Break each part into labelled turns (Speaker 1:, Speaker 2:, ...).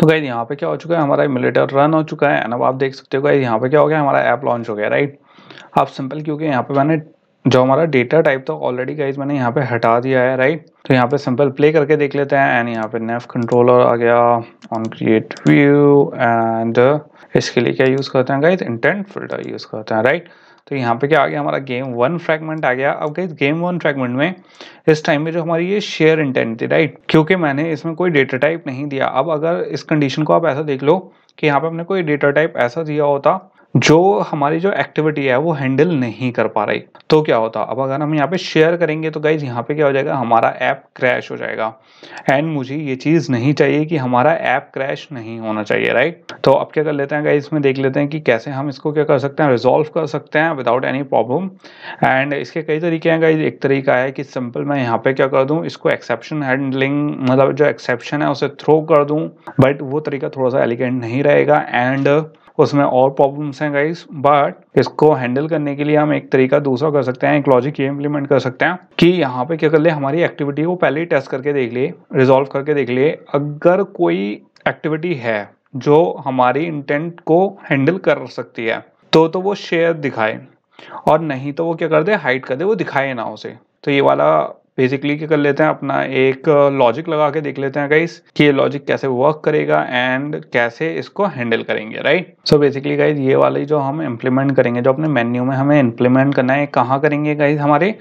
Speaker 1: तो गाइज यहाँ पे क्या हो चुका है हमारा इमुलेटर रन हो चुका है अब आप देख सकते हो गाइज यहाँ पे क्या हो गया हमारा ऐप लॉन्च हो गया राइट आप सिंपल क्योंकि यहाँ पे मैंने जो हमारा डेटा टाइप था ऑलरेडी गाइज मैंने यहाँ पे हटा दिया है राइट तो यहाँ पे सिंपल प्ले करके देख लेते हैं एंड यहाँ पे नेफ कंट्रोलर आ गया ऑन क्रिएट व्यू एंड इसके लिए क्या यूज़ करते हैं गाइज इंटेंट फिल्टर यूज़ करते हैं राइट तो यहाँ पे क्या आ गया हमारा गेम वन फ्रेगमेंट आ गया अब गाइज गेम वन फ्रेगमेंट में इस टाइम में जो हमारी ये शेयर इंटेंट थी राइट क्योंकि मैंने इसमें कोई डेटा टाइप नहीं दिया अब अगर इस कंडीशन को आप ऐसा देख लो कि यहाँ पे हमने कोई डेटा टाइप ऐसा दिया होता जो हमारी जो एक्टिविटी है वो हैंडल नहीं कर पा रही तो क्या होता अब अगर हम यहाँ पे शेयर करेंगे तो गाइज यहाँ पे क्या हो जाएगा हमारा ऐप क्रैश हो जाएगा एंड मुझे ये चीज़ नहीं चाहिए कि हमारा ऐप क्रैश नहीं होना चाहिए राइट तो अब क्या कर लेते हैं गाइज इसमें देख लेते हैं कि कैसे हम इसको क्या कर सकते हैं रिजॉल्व कर सकते हैं विदाउट एनी प्रॉब्लम एंड इसके कई तरीके हैं गाइज एक तरीका है कि सिंपल मैं यहाँ पे क्या कर दूँ इसको एक्सेप्शन हैंडलिंग मतलब जो एक्सेप्शन है उसे थ्रो कर दूँ बट वो तरीका थोड़ा सा एलिगेंट नहीं रहेगा एंड उसमें और प्रॉब्लम्स हैं गाइस बट इसको हैंडल करने के लिए हम एक तरीका दूसरा कर सकते हैं एक लॉजिक ये इम्प्लीमेंट कर सकते हैं कि यहाँ पे क्या कर ले हमारी एक्टिविटी को पहले ही टेस्ट करके देख लिए रिजॉल्व करके देख लिए अगर कोई एक्टिविटी है जो हमारी इंटेंट को हैंडल कर सकती है तो तो वो शेयर दिखाए और नहीं तो वो क्या कर दे हाइट कर दे वो दिखाए ना उसे तो ये वाला बेसिकली क्या कर लेते हैं अपना एक लॉजिक लगा के देख लेते हैं गाइस कि ये लॉजिक कैसे वर्क करेगा एंड कैसे इसको हैंडल करेंगे राइट सो बेसिकली गाइस ये वाली जो हम इम्प्लीमेंट करेंगे जो अपने मेन्यू में हमें इम्प्लीमेंट करना है कहाँ करेंगे गाइज हमारे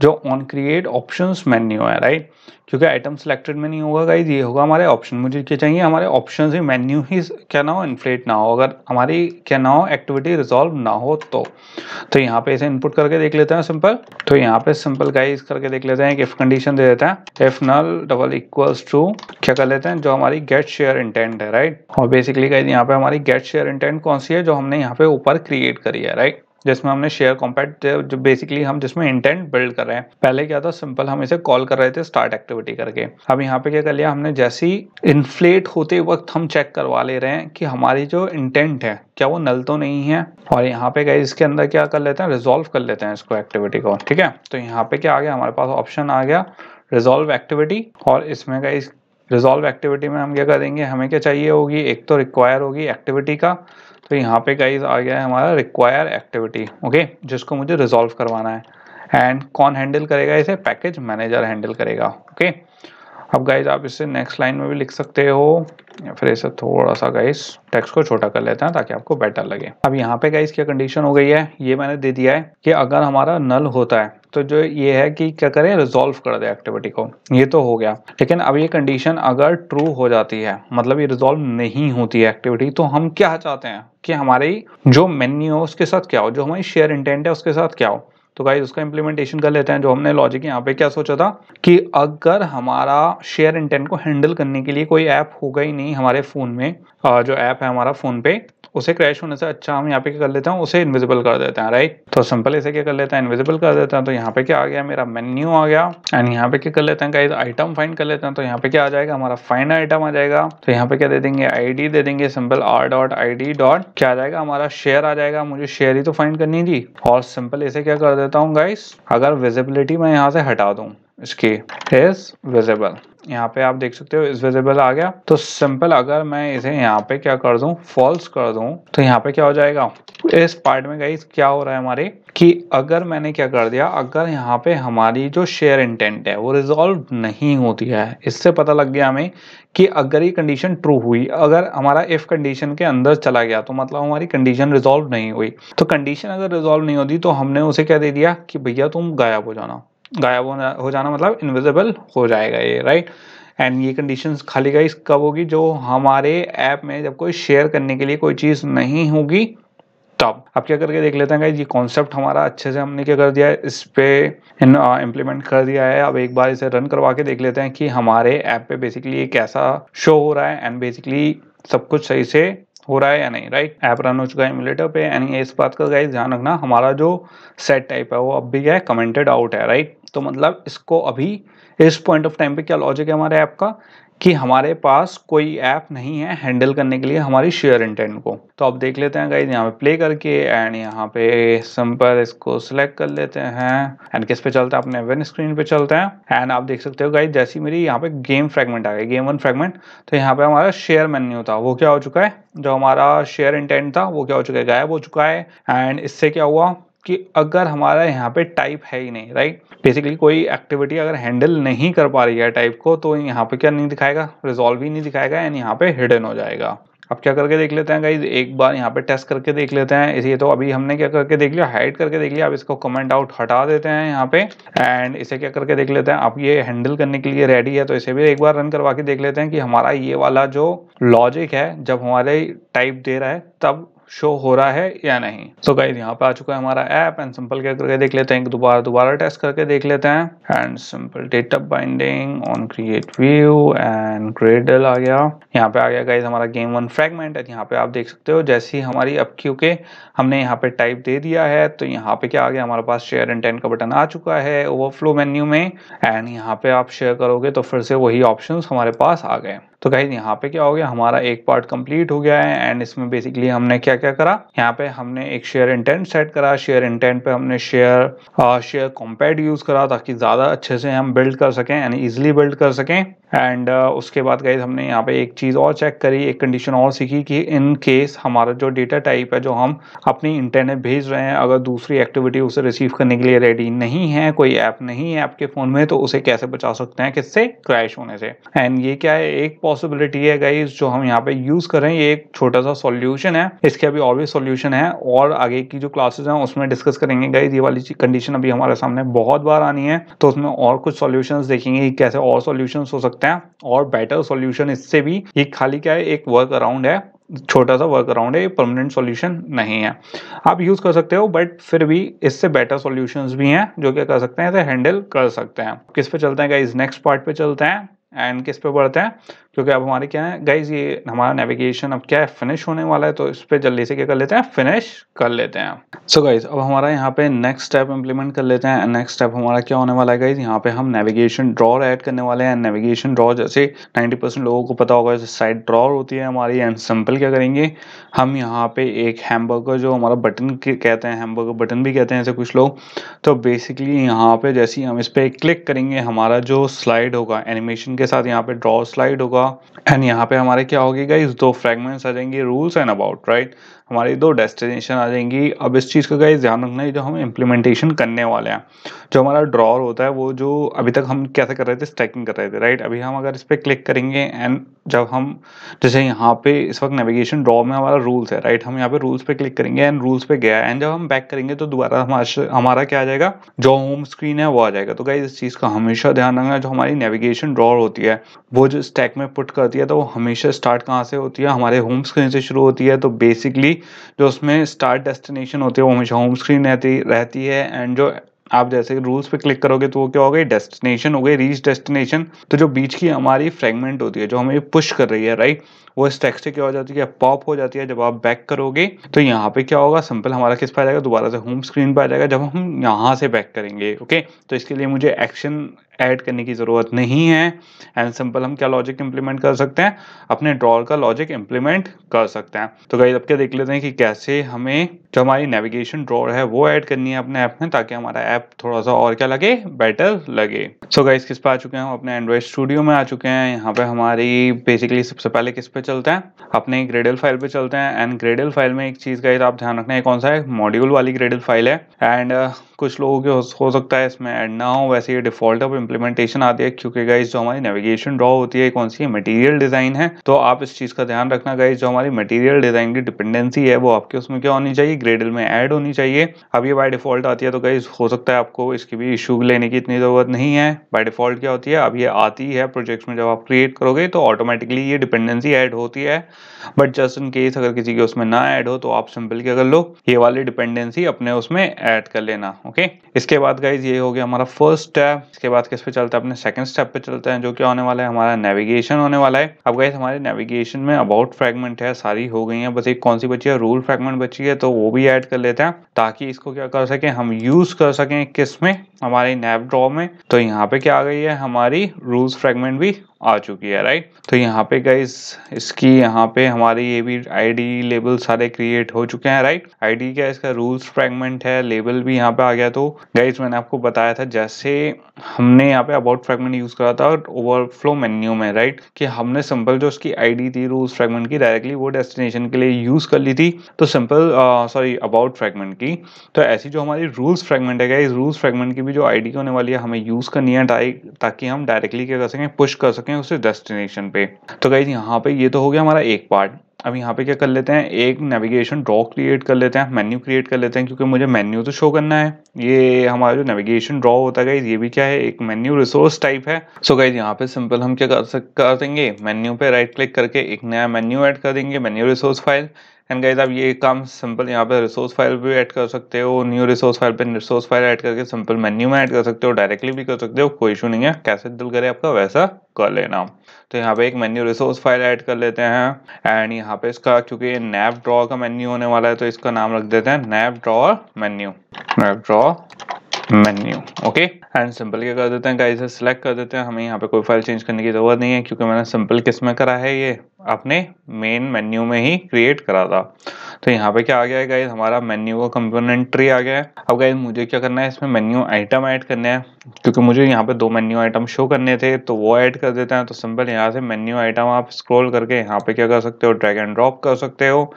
Speaker 1: जो ऑन क्रिएट ऑप्शन मेन्यू है राइट क्योंकि आइटम सिलेक्टेड में नहीं होगा गाइज ये होगा हमारे ऑप्शन मुझे क्या चाहिए हमारे ऑप्शन ही मेन्यू ही क्या ना हो इन्फ्लेट ना हो अगर हमारी क्या ना हो एक्टिविटी रिजॉल्व ना हो तो तो यहाँ पे इसे इनपुट करके देख लेते हैं सिंपल तो यहाँ पे सिंपल गाइज करके देख लेते हैं कि इफ कंडीशन दे देते हैं if null double equals to क्या कर लेते हैं जो हमारी गेट शेयर इंटेंट है राइट और बेसिकली यहाँ पे हमारी गेट शेयर इंटेंट कौन सी है जो हमने यहाँ पे ऊपर क्रिएट करी है राइट जिसमें हमने शेयर कॉम्पैक्ट जो बेसिकली हम जिसमें इंटेंट बिल्ड कर रहे हैं पहले क्या था सिंपल हम इसे कॉल कर रहे थे स्टार्ट एक्टिविटी करके अब यहाँ पे क्या कर लिया हमने जैसी इन्फ्लेट होते वक्त हम चेक करवा ले रहे हैं कि हमारी जो इंटेंट है क्या वो नल तो नहीं है और यहाँ पे गए इसके अंदर क्या कर लेते हैं रिजोल्व कर लेते हैं इसको एक्टिविटी को ठीक है तो यहाँ पे क्या आ गया हमारे पास ऑप्शन आ गया रिजोल्व एक्टिविटी और इसमें गए रिजॉल्व एक्टिविटी में हम क्या करेंगे हमें क्या चाहिए होगी एक तो रिक्वायर होगी एक्टिविटी का तो यहाँ पे गाइज आ गया है हमारा रिक्वायर एक्टिविटी ओके जिसको मुझे रिजॉल्व करवाना है एंड कौन हैंडल करेगा इसे पैकेज मैनेजर हैंडल करेगा ओके अब गाइज आप इसे नेक्स्ट लाइन में भी लिख सकते हो या फिर इसे थोड़ा सा गाइज टेक्स्ट को छोटा कर लेते हैं ताकि आपको बेटर लगे अब यहाँ पे गाइज क्या कंडीशन हो गई है ये मैंने दे दिया है कि अगर हमारा नल होता है तो जो ये है कि क्या करें रिजोल्व कर दे एक्टिविटी को ये तो हो गया लेकिन अब ये कंडीशन अगर ट्रू हो जाती है मतलब ये रिजोल्व नहीं होती है एक्टिविटी तो हम क्या चाहते हैं कि हमारी जो मेन्यू है उसके साथ क्या हो जो हमारी शेयर इंटेंट है उसके साथ क्या हो तो गाइज उसका इंप्लीमेंटेशन कर लेते हैं जो हमने लॉजिक यहाँ पे क्या सोचा था कि अगर हमारा शेयर इंटेंट को हैंडल करने के लिए कोई ऐप होगा ही नहीं हमारे फ़ोन में जो ऐप है हमारा फ़ोन पे उसे क्रैश होने से अच्छा हम यहाँ पे क्या कर लेते हैं उसे इनविजिबल कर देते हैं राइट तो सिंपल इसे क्या कर लेते हैं इनविजिबल कर देते हैं तो यहाँ पे क्या आ गया मेरा मेन्यू आ गया एंड यहाँ पे क्या कर लेते हैं गाइज आइटम फाइंड कर लेते हैं तो यहाँ पे क्या आ जाएगा हमारा फाइन आइटम आ जाएगा तो यहाँ पे क्या दे देंगे आईडी दे देंगे simple R dot I D dot क्या आ जाएगा हमारा शेयर आ जाएगा मुझे शेयर ही तो फाइंड करनी थी और सिंपल इसे क्या कर देता हूँ गाइस अगर विजिबिलिटी मैं यहाँ से हटा दूँ इसकी इज विजिबल यहाँ पे आप देख सकते हो इज विजिबल आ गया तो सिंपल अगर मैं इसे यहाँ पे क्या कर दू फॉल्स कर दू तो यहाँ पे क्या हो जाएगा इस पार्ट में गई क्या हो रहा है हमारे कि अगर मैंने क्या कर दिया अगर यहाँ पे हमारी जो शेयर इंटेंट है वो रिजॉल्व नहीं होती है इससे पता लग गया हमें कि अगर ये कंडीशन ट्रू हुई अगर हमारा इफ कंडीशन के अंदर चला गया तो मतलब हमारी कंडीशन रिजॉल्व नहीं हुई तो कंडीशन अगर रिजॉल्व नहीं होती तो हमने उसे क्या दे दिया कि भैया तुम गायब हो जाना गायब होना हो जाना मतलब इनविजिबल हो जाएगा ये राइट एंड ये कंडीशन खाली गाइस कब होगी जो हमारे ऐप में जब कोई शेयर करने के लिए कोई चीज़ नहीं होगी तब अब क्या करके देख लेते हैं गाइज ये कॉन्सेप्ट हमारा अच्छे से हमने क्या कर दिया है इस पर इम्प्लीमेंट कर दिया है अब एक बार इसे रन करवा के देख लेते हैं कि हमारे ऐप पे बेसिकली ये कैसा शो हो रहा है एंड बेसिकली सब कुछ सही से हो रहा है या नहीं राइट ऐप रन हो चुका है इम्यूलेटर पे एंड इस बात का गाइज ध्यान रखना हमारा जो सेट टाइप है वो अब भी क्या है कमेंटेड आउट है राइट तो मतलब इसको अभी इस पॉइंट ऑफ टाइम पे क्या लॉजिक है हमारे ऐप का कि हमारे पास कोई ऐप नहीं है हैंडल करने के लिए हमारी शेयर इंटेंट को तो आप देख लेते हैं गाइज यहाँ पे प्ले करके एंड यहाँ पे सिंपल इसको सिलेक्ट कर लेते हैं एंड किस पे चलते हैं अपने वन स्क्रीन पे चलते हैं एंड आप देख सकते हो गाइज जैसी मेरी यहाँ पे गेम फ्रेगमेंट आ गई गेम वन फ्रेगमेंट तो यहाँ पे हमारा शेयर मेन्यू था वो क्या हो चुका है जो हमारा शेयर इंटेंट था वो क्या हो चुका है गायब हो चुका है एंड इससे क्या हुआ कि अगर हमारा यहाँ पे टाइप है ही नहीं राइट बेसिकली कोई एक्टिविटी अगर हैंडल नहीं कर पा रही है टाइप को तो यहाँ पे क्या नहीं दिखाएगा रिजॉल्व ही नहीं दिखाएगा एंड यहाँ पे हिडन हो जाएगा अब क्या करके देख लेते हैं गाइज एक बार यहाँ पे टेस्ट करके देख लेते हैं इसलिए तो अभी हमने क्या करके देख लिया हाइड करके देख लिया अब इसको कमेंट आउट हटा देते हैं यहाँ पे एंड इसे क्या करके देख लेते हैं अब ये हैंडल करने के लिए रेडी है तो इसे भी एक बार रन करवा के देख लेते हैं कि हमारा ये वाला जो लॉजिक है जब हमारे टाइप दे रहा है तब शो हो रहा है या नहीं तो गई यहाँ पे आ चुका है हमारा ऐप एंड सिंपल क्या करके देख लेते हैं दोबारा दोबारा टेस्ट करके देख लेते हैं and simple data binding on create view and gradle आ गया यहाँ पे आ गया गाइज हमारा गेम वन फ्रेगमेंट एंड यहाँ पे आप देख सकते हो जैसी हमारी अब क्योंकि हमने यहाँ पे टाइप दे दिया है तो यहाँ पे क्या आ गया हमारे पास शेयर एंड टेन का बटन आ चुका है ओवरफ्लो मेन्यू में एंड यहाँ पे आप शेयर करोगे तो फिर से वही ऑप्शन हमारे पास आ गए तो गाइज यहाँ पे क्या हो गया हमारा एक पार्ट कंप्लीट हो गया है एंड इसमें बेसिकली हमने क्या क्या करा यहाँ पे हमने एक शेयर इंटेंट सेट करा शेयर इंटेंट पे हमने शेयर शेयर कॉम्पैक्ट यूज करा ताकि ज्यादा अच्छे से हम बिल्ड कर सकें एंड इजिली बिल्ड कर सकें एंड uh, उसके बाद गाइज हमने यहाँ पे एक चीज़ और चेक करी एक कंडीशन और सीखी कि इन केस हमारा जो डेटा टाइप है जो हम अपनी इंटरनेट भेज रहे हैं अगर दूसरी एक्टिविटी उसे रिसीव करने के लिए रेडी नहीं है कोई ऐप नहीं है आपके फ़ोन में तो उसे कैसे बचा सकते हैं किससे क्रैश होने से एंड ये क्या है एक पॉसिबिलिटी है गाइज जो हम यहाँ पे यूज करें ये एक छोटा सा सॉल्यूशन है इसके अभी और भी सोल्यूशन है और आगे की जो क्लासेस हैं उसमें डिस्कस करेंगे गाइज ये वाली कंडीशन अभी हमारे सामने बहुत बार आनी है तो उसमें और कुछ सोल्यूशन देखेंगे कैसे और सोल्यूशन हो सकते हैं और बेटर सोल्यूशन इससे भी ये खाली क्या है एक वर्क अराउंड है छोटा सा वर्क अराउंड है परमानेंट सॉल्यूशन नहीं है आप यूज़ कर सकते हो बट फिर भी इससे बेटर सॉल्यूशंस भी हैं जो क्या कर सकते हैं इसे हैंडल कर सकते हैं किस पे चलते हैं गाइज नेक्स्ट पार्ट पे चलते हैं एंड किस पे बढ़ते हैं क्योंकि अब हमारे क्या है गाइज ये हमारा नेविगेशन अब क्या है फिनिश होने वाला है तो इस पर जल्दी से क्या कर लेते हैं फिनिश कर लेते हैं सो so गाइज अब हमारा यहाँ पे नेक्स्ट स्टेप इंप्लीमेंट कर लेते हैं नेक्स्ट स्टेप हमारा क्या होने वाला है गाइज यहाँ पे हम नेविगेशन ड्रॉर ऐड करने वाले हैं नेविगेशन ड्रॉ जैसे 90% लोगों को पता होगा जैसे साइड ड्रॉर होती है हमारी एंड सिंपल क्या करेंगे हम यहाँ पे एक हैम्बर्गर जो हमारा बटन कहते हैं हैम्बर्गर बटन भी कहते हैं ऐसे कुछ लोग तो बेसिकली यहाँ पे जैसे ही हम इस पर क्लिक करेंगे हमारा जो स्लाइड होगा एनिमेशन के साथ यहाँ पे ड्रॉ स्लाइड होगा होगा एंड यहाँ पे हमारे क्या होगी गाइज दो फ्रेगमेंट्स आ जाएंगे रूल्स एंड अबाउट राइट हमारी दो डेस्टिनेशन आ जाएंगी अब इस चीज़ का गाइज ध्यान रखना है जो हम इम्प्लीमेंटेशन करने वाले हैं जो हमारा ड्रॉर होता है वो जो अभी तक हम कैसे कर रहे थे स्टैकिंग कर रहे थे राइट अभी हम अगर इस पर क्लिक करेंगे एंड जब हम जैसे यहाँ पे इस वक्त नेविगेशन ड्रॉ में हमारा रूल्स है राइट हम यहाँ पे रूल्स पे क्लिक करेंगे एंड रूल्स पे गया एंड जब हम बैक करेंगे तो दोबारा हमारा हमारा क्या आ जाएगा जो होम स्क्रीन है वो आ जाएगा तो गाइज इस चीज़ का हमेशा ध्यान रखना जो हमारी नेविगेशन ड्रॉर होती है वो जो स्टैक में पुट करती है तो वो हमेशा स्टार्ट कहाँ से होती है हमारे होम स्क्रीन से शुरू होती है तो बेसिकली जो उसमें स्टार्ट डेस्टिनेशन होती है वो हमेशा होम स्क्रीन रहती रहती है एंड जो आप जैसे रूल्स पे क्लिक करोगे तो वो क्या हो गई डेस्टिनेशन हो गई रीच डेस्टिनेशन तो जो बीच की हमारी फ्रेगमेंट होती है जो हमें पुश कर रही है राइट वो इस से क्या हो जाती है पॉप हो जाती है जब आप बैक करोगे तो यहाँ पे क्या होगा सिंपल हमारा किस पर आ जाएगा दोबारा से होम स्क्रीन पर आ जाएगा जब हम यहाँ से बैक करेंगे ओके तो इसके लिए मुझे एक्शन ऐड करने की ज़रूरत नहीं है एंड सिंपल हम क्या लॉजिक इंप्लीमेंट कर सकते हैं अपने ड्रॉर का लॉजिक इंप्लीमेंट कर सकते हैं तो गाइज अब क्या देख लेते हैं कि कैसे हमें जो हमारी नेविगेशन ड्रॉर है वो ऐड करनी है अपने ऐप में ताकि हमारा ऐप थोड़ा सा और क्या लगे बेटर लगे सो so गाइज किस पे आ चुके हैं हम अपने एंड्रॉयड स्टूडियो में आ चुके हैं यहाँ पे हमारी बेसिकली सबसे पहले किस पे चलते हैं अपने ग्रेडल फाइल पे चलते हैं एंड ग्रेडल फाइल में एक चीज़ का आप ध्यान रखना है कौन सा है मॉड्यूल वाली ग्रेडल फाइल है एंड uh, कुछ लोगों के हो, सकता है इसमें ऐड ना हो वैसे ये डिफॉल्ट ऑफ इम्प्लीमेंटेशन आती है क्योंकि गाइज जो हमारी नेविगेशन ड्रॉ होती है कौन सी है मटीरियल डिज़ाइन है तो आप इस चीज़ का ध्यान रखना गाइज जो हमारी मटीरियल डिज़ाइन की डिपेंडेंसी है वो आपके उसमें क्या होनी चाहिए ग्रेडल में ऐड होनी चाहिए अब ये बाय डिफॉल्ट आती है तो गाइज हो सकता है आपको इसकी भी इशू लेने की इतनी ज़रूरत नहीं है बाय डिफॉल्ट क्या होती है अब ये आती है प्रोजेक्ट में जब आप क्रिएट करोगे तो ऑटोमेटिकली ये डिपेंडेंसी एड होती है बट जस्ट इन केस अगर किसी के उसमें ना ऐड हो तो आप सिंपल क्या कर लो ये वाली डिपेंडेंसी अपने उसमें ऐड कर लेना ओके इसके बाद गाइज ये हो गया हमारा फर्स्ट स्टेप इसके बाद किस पे चलते हैं अपने सेकंड स्टेप पे चलते हैं जो क्या होने वाला है हमारा नेविगेशन होने वाला है अब गाइज हमारे नेविगेशन में अबाउट फ्रेगमेंट है सारी हो गई है बस एक कौन सी बची है रूल फ्रेगमेंट बची है तो वो भी ऐड कर लेते हैं ताकि इसको क्या कर सके हम यूज कर सकें किस में हमारे नैप ड्रॉ में तो यहाँ पे क्या आ गई है हमारी रूल्स फ्रेगमेंट भी आ चुकी है राइट तो यहाँ पे गई इसकी यहाँ पे हमारी ये भी आईडी लेबल सारे क्रिएट हो चुके हैं राइट आईडी क्या इसका रूल्स फ्रेगमेंट है लेबल भी यहाँ पे आ गया तो गाइज मैंने आपको बताया था जैसे हमने यहाँ पे अबाउट फ्रेगमेंट यूज करा था ओवरफ्लो मेन्यू में राइट कि हमने सिंपल जो उसकी आईडी थी रूल्स फ्रेगमेंट की डायरेक्टली वो डेस्टिनेशन के लिए यूज कर ली थी तो सिंपल सॉरी अबाउट फ्रेगमेंट की तो ऐसी जो हमारी रूल्स फ्रेगमेंट है गाइज रूल्स फ्रेगमेंट की भी जो आईडी होने वाली है हमें यूज करनी है ताकि हम डायरेक्टली क्या कर सकें पुश कर सकें हैं उसे डेस्टिनेशन पे तो गाइज यहाँ पे ये तो हो गया हमारा एक पार्ट अब यहाँ पे क्या कर लेते हैं एक नेविगेशन ड्रॉ क्रिएट कर लेते हैं मेन्यू क्रिएट कर लेते हैं क्योंकि मुझे मेन्यू तो शो करना है ये हमारा जो नेविगेशन ड्रॉ होता है ये भी क्या है एक मेन्यू रिसोर्स टाइप है सो so गाइज यहाँ पे सिंपल हम क्या कर सक कर देंगे मेन्यू पे राइट क्लिक करके एक नया मेन्यू ऐड कर देंगे menu resource file and guys आप ये काम सिंपल यहाँ पर रिसोर्स फाइल भी ऐड कर सकते हो न्यू रिसोर्स फाइल पे रिसोर्स फाइल ऐड करके सिंपल मेन्यू में ऐड कर सकते हो डायरेक्टली भी कर सकते हो कोई इशू नहीं है कैसे दिल करे आपका वैसा कर लेना तो यहाँ पे एक मेन्यू रिसोर्स फाइल ऐड कर लेते हैं एंड यहाँ पे इसका क्योंकि नैप ड्रॉ का मेन्यू होने वाला है तो इसका नाम रख देते हैं nav draw menu nav draw menu okay and simple क्या कर देते हैं गाइज सेलेक्ट कर देते हैं हमें यहाँ पे कोई फाइल चेंज करने की जरूरत नहीं है क्योंकि मैंने सिंपल किस में करा है ये अपने मेन मेन्यू में ही क्रिएट करा था तो यहाँ पे क्या आ गया है गाइज हमारा मेन्यू का कंपोनेंट आ गया है अब गाइज मुझे क्या करना है इसमें मेन्यू आइटम ऐड करने हैं क्योंकि मुझे यहाँ पे दो मेन्यू आइटम शो करने थे तो वो ऐड कर देते हैं तो सिंपल यहाँ से मेन्यू आइटम आप स्क्रॉल करके यहाँ पे क्या कर सकते हो ड्रैग एंड ड्रॉप कर सकते हो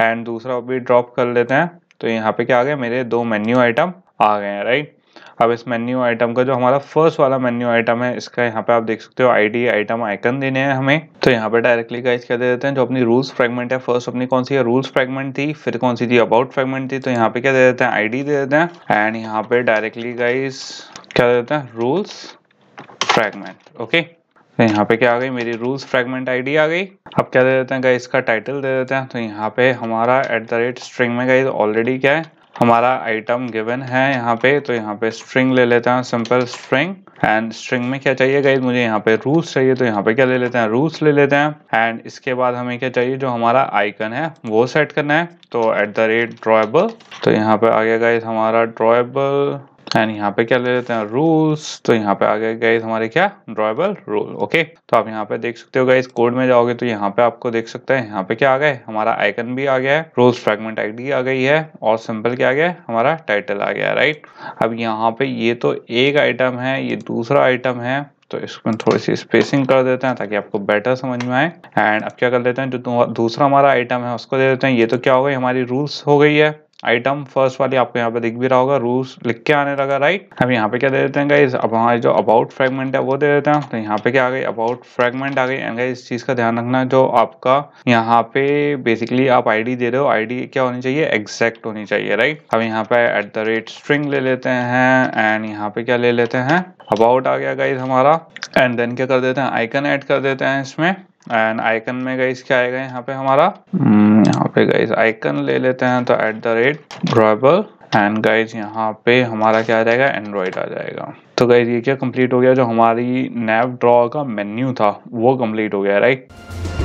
Speaker 1: एंड दूसरा भी ड्रॉप कर लेते हैं तो यहाँ पे क्या आ गया मेरे दो मेन्यू आइटम आ गए हैं राइट अब इस मेन्यू आइटम का जो हमारा फर्स्ट वाला मेन्यू आइटम है इसका यहाँ पे आप देख सकते हो आईडी आइटम आइकन देने हैं हमें तो यहाँ पे डायरेक्टली गाइज क्या दे देते हैं जो अपनी रूल्स फ्रेगमेंट है फर्स्ट अपनी कौन सी है रूल्स फ्रेगमेंट थी फिर कौन सी थी अबाउट फ्रेगमेंट थी तो यहाँ पे क्या दे देते हैं आई दे देते हैं एंड यहाँ पे डायरेक्टली गाइज क्या देते हैं रूल्स फ्रेगमेंट ओके तो यहाँ पे क्या आ गई मेरी रूल्स फ्रेगमेंट आईडी आ गई अब क्या दे देते हैं गाइज का टाइटल दे देते हैं तो यहाँ पे हमारा एट द रेट स्ट्रिंग में गाइज ऑलरेडी क्या है हमारा आइटम गिवन है यहाँ पे तो यहाँ पे स्ट्रिंग ले लेते हैं सिंपल स्ट्रिंग एंड स्ट्रिंग में क्या चाहिए गाइज मुझे यहाँ पे रूल्स चाहिए तो यहाँ पे क्या ले लेते हैं रूल्स ले लेते हैं एंड इसके बाद हमें क्या चाहिए जो हमारा आइकन है वो सेट करना है तो एट द रेट ड्रॉएबल तो यहाँ पे आ गया गाइज हमारा ड्रॉएबल एंड यहाँ पे क्या ले लेते हैं रूल्स तो यहाँ पे आ गए गए हमारे क्या ड्रॉएबल रूल ओके तो आप यहाँ पे देख सकते हो गए कोड में जाओगे तो यहाँ पे आपको देख सकते हैं यहाँ पे क्या आ गए हमारा आइकन भी आ गया है रूल्स फ्रेगमेंट आईडी आ गई है और सिंपल क्या आ गया हमारा टाइटल आ गया राइट अब यहाँ पे ये तो एक आइटम है ये दूसरा आइटम है तो इसमें थोड़ी सी स्पेसिंग कर देते हैं ताकि आपको बेटर समझ में आए एंड अब क्या कर लेते हैं जो दूसरा हमारा आइटम है उसको दे देते हैं ये तो क्या हो गई हमारी रूल्स हो गई है आइटम फर्स्ट वाली आपको यहाँ पे दिख भी रहा होगा रूस लिख के आने लगा राइट अब यहाँ पे क्या दे देते हैं गाइज अब हमारे जो अबाउट फ्रेगमेंट है वो दे देते हैं तो यहाँ पे क्या आ गई अबाउट फ्रेगमेंट आ गई एंड इस चीज का ध्यान रखना जो आपका यहाँ पे बेसिकली आप आईडी दे रहे हो आईडी क्या होनी चाहिए एग्जैक्ट होनी चाहिए राइट अब यहाँ पे एट द रेट स्ट्रिंग ले लेते हैं एंड यहाँ पे क्या ले लेते हैं अबाउट आ गया गाइज हमारा एंड देन क्या कर देते हैं आइकन ऐड कर देते हैं इसमें एंड आइकन में गाइज क्या आएगा यहाँ पे हमारा hmm, यहाँ पे गाइज आइकन ले लेते हैं तो at the rate drawable and guys यहाँ पे हमारा क्या आ जाएगा एंड्रॉयड आ जाएगा तो गाइज ये क्या कंप्लीट हो गया जो हमारी नैप ड्रॉ का मेन्यू था वो कंप्लीट हो गया राइट